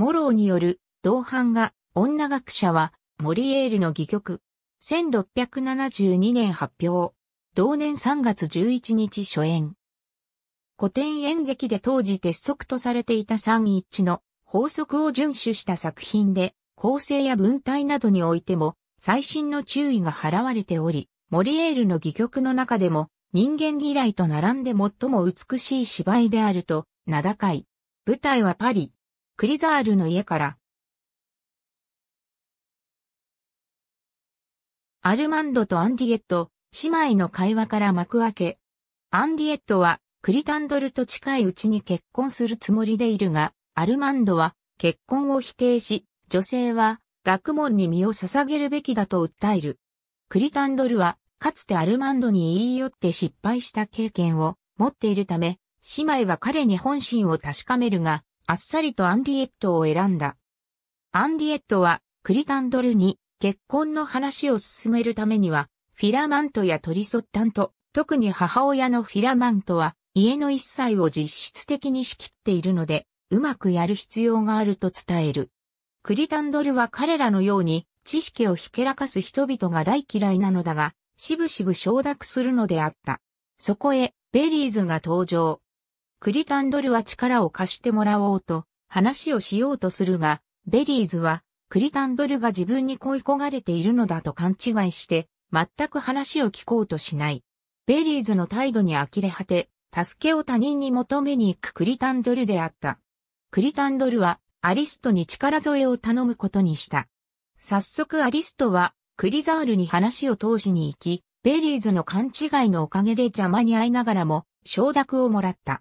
モローによる同伴が女学者はモリエールの戯曲。1672年発表。同年3月11日初演。古典演劇で当時鉄則とされていた三一の法則を遵守した作品で、構成や文体などにおいても、最新の注意が払われており、モリエールの戯曲の中でも、人間嫌いと並んで最も美しい芝居であると、名高い。舞台はパリ、クリザールの家から。アルマンドとアンディエット、姉妹の会話から幕開け。アンディエットは、クリタンドルと近いうちに結婚するつもりでいるが、アルマンドは、結婚を否定し、女性は、学問に身を捧げるべきだと訴える。クリタンドルは、かつてアルマンドに言い寄って失敗した経験を持っているため、姉妹は彼に本心を確かめるが、あっさりとアンリエットを選んだ。アンリエットはクリタンドルに結婚の話を進めるためには、フィラマントやトリソッタント、特に母親のフィラマントは家の一切を実質的に仕切っているので、うまくやる必要があると伝える。クリタンドルは彼らのように知識をひけらかす人々が大嫌いなのだが、しぶしぶ承諾するのであった。そこへ、ベリーズが登場。クリタンドルは力を貸してもらおうと話をしようとするが、ベリーズはクリタンドルが自分に恋焦がれているのだと勘違いして、全く話を聞こうとしない。ベリーズの態度に呆れ果て、助けを他人に求めに行くクリタンドルであった。クリタンドルはアリストに力添えを頼むことにした。早速アリストはクリザールに話を通しに行き、ベリーズの勘違いのおかげで邪魔に遭いながらも承諾をもらった。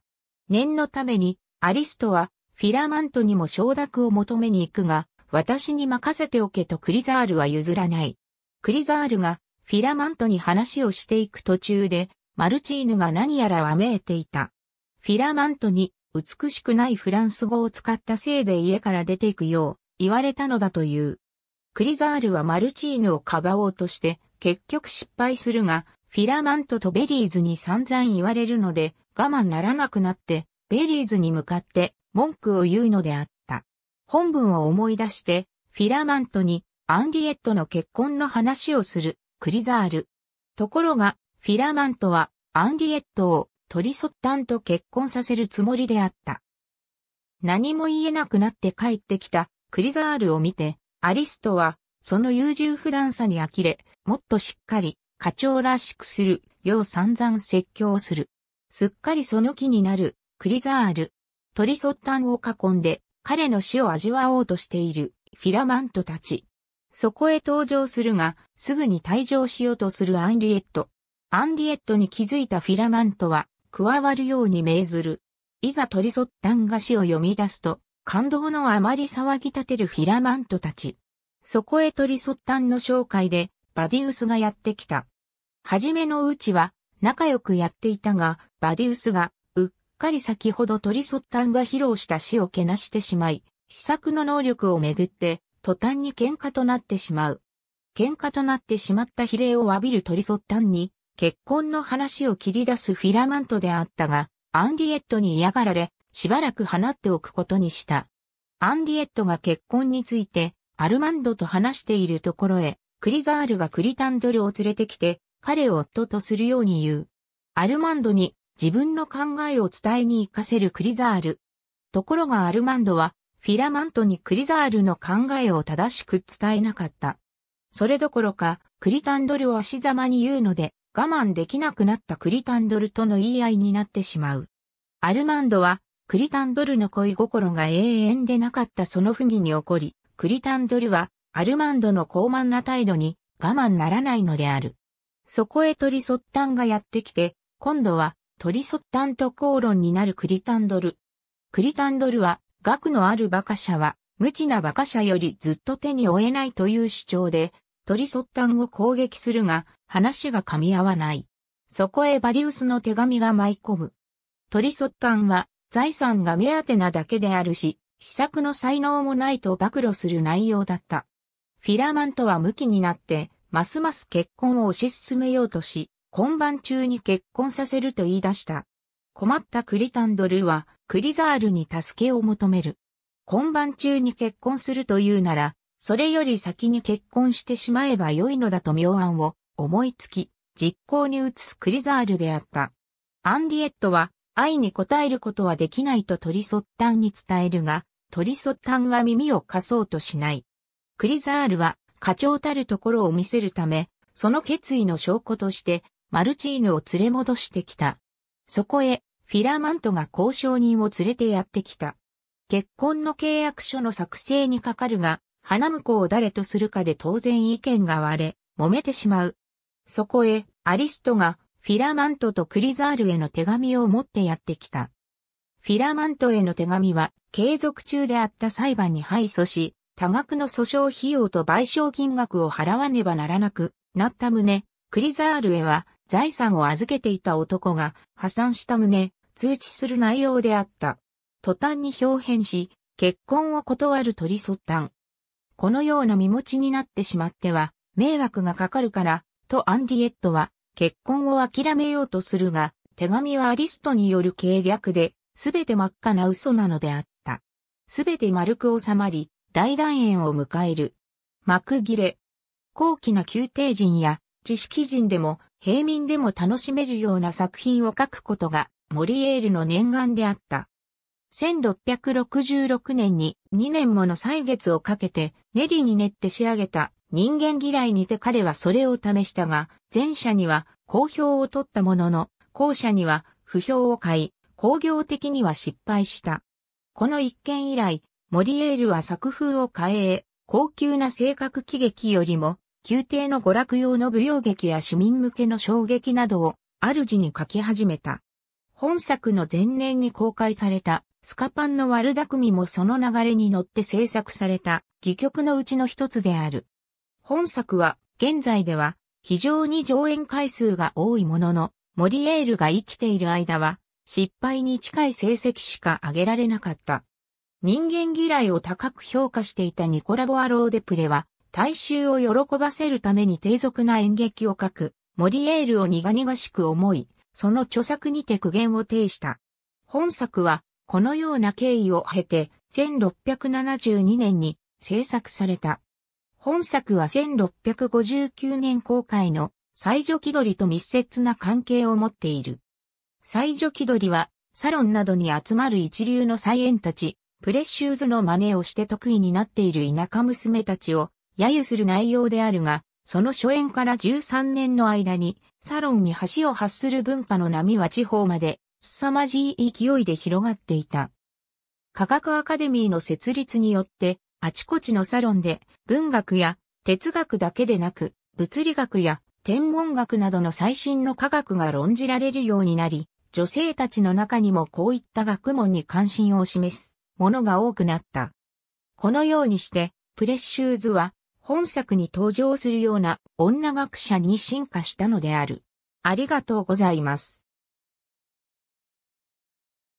念のために、アリストは、フィラマントにも承諾を求めに行くが、私に任せておけとクリザールは譲らない。クリザールが、フィラマントに話をしていく途中で、マルチーヌが何やらわめいていた。フィラマントに、美しくないフランス語を使ったせいで家から出ていくよう、言われたのだという。クリザールはマルチーヌをかばおうとして、結局失敗するが、フィラマントとベリーズに散々言われるので、我慢ならなくなって、ベリーズに向かって文句を言うのであった。本文を思い出して、フィラマントにアンリエットの結婚の話をする、クリザール。ところが、フィラマントはアンリエットをトリソッタンと結婚させるつもりであった。何も言えなくなって帰ってきたクリザールを見て、アリストは、その優柔不断さに呆れ、もっとしっかり、課長らしくする、よう散々説教する。すっかりその気になる、クリザール。トリソッタンを囲んで、彼の死を味わおうとしている、フィラマントたち。そこへ登場するが、すぐに退場しようとするアンリエット。アンリエットに気づいたフィラマントは、加わるように命ずる。いざトリソッタンが死を読み出すと、感動のあまり騒ぎ立てるフィラマントたち。そこへトリソッタンの紹介で、バディウスがやってきた。はじめのうちは、仲良くやっていたが、バディウスが、うっかり先ほどトリソッタンが披露した死をけなしてしまい、試作の能力をめぐって、途端に喧嘩となってしまう。喧嘩となってしまった比例を詫びるトリソッタンに、結婚の話を切り出すフィラマントであったが、アンリエットに嫌がられ、しばらく放っておくことにした。アンリエットが結婚について、アルマンドと話しているところへ、クリザールがクリタンドルを連れてきて、彼を夫とするように言う。アルマンドに自分の考えを伝えに行かせるクリザール。ところがアルマンドは、フィラマントにクリザールの考えを正しく伝えなかった。それどころか、クリタンドルを足ざまに言うので、我慢できなくなったクリタンドルとの言い合いになってしまう。アルマンドは、クリタンドルの恋心が永遠でなかったその不義に起こり、クリタンドルは、アルマンドの高慢な態度に我慢ならないのである。そこへトリソッタンがやってきて、今度はトリソッタンと口論になるクリタンドル。クリタンドルは、額のある馬鹿者は、無知な馬鹿者よりずっと手に負えないという主張で、トリソッタンを攻撃するが、話が噛み合わない。そこへバリウスの手紙が舞い込む。トリソッタンは、財産が目当てなだけであるし、施策の才能もないと暴露する内容だった。フィラマントは無気になって、ますます結婚を推し進めようとし、今晩中に結婚させると言い出した。困ったクリタンドルは、クリザールに助けを求める。今晩中に結婚するというなら、それより先に結婚してしまえば良いのだと妙案を思いつき、実行に移すクリザールであった。アンリエットは、愛に応えることはできないとトリソッタンに伝えるが、トリソッタンは耳を貸そうとしない。クリザールは課長たるところを見せるため、その決意の証拠として、マルチーヌを連れ戻してきた。そこへ、フィラマントが交渉人を連れてやってきた。結婚の契約書の作成にかかるが、花婿を誰とするかで当然意見が割れ、揉めてしまう。そこへ、アリストが、フィラマントとクリザールへの手紙を持ってやってきた。フィラマントへの手紙は、継続中であった裁判に敗訴し、多額の訴訟費用と賠償金額を払わねばならなくなった旨、クリザールへは財産を預けていた男が破産した旨、通知する内容であった。途端に表変し、結婚を断る取り沿った。このような身持ちになってしまっては、迷惑がかかるから、とアンディエットは、結婚を諦めようとするが、手紙はアリストによる計略で、すべて真っ赤な嘘なのであった。すべて丸く収まり、大団円を迎える。幕切れ。高貴な宮廷人や知識人でも平民でも楽しめるような作品を書くことがモリエールの念願であった。1666年に2年もの歳月をかけて練りに練って仕上げた人間嫌いにて彼はそれを試したが、前者には好評を取ったものの、後者には不評を買い、工業的には失敗した。この一件以来、モリエールは作風を変え、高級な性格喜劇よりも、宮廷の娯楽用の舞踊劇や市民向けの衝撃などを、主に書き始めた。本作の前年に公開された、スカパンの悪巧みもその流れに乗って制作された、戯曲のうちの一つである。本作は、現在では、非常に上演回数が多いものの、モリエールが生きている間は、失敗に近い成績しか上げられなかった。人間嫌いを高く評価していたニコラ・ボアロー・デプレは、大衆を喜ばせるために低俗な演劇を書く、モリエールを苦々しく思い、その著作にて苦言を呈した。本作は、このような経緯を経て、1672年に制作された。本作は1659年公開の最女気取りと密接な関係を持っている。最女気取りは、サロンなどに集まる一流の菜園たち、プレッシューズの真似をして得意になっている田舎娘たちを揶揄する内容であるが、その初演から13年の間に、サロンに橋を発する文化の波は地方まで、凄まじい勢いで広がっていた。科学アカデミーの設立によって、あちこちのサロンで文学や哲学だけでなく、物理学や天文学などの最新の科学が論じられるようになり、女性たちの中にもこういった学問に関心を示すものが多くなった。このようにして、プレッシューズは、本作に登場するような女学者に進化したのである。ありがとうございます。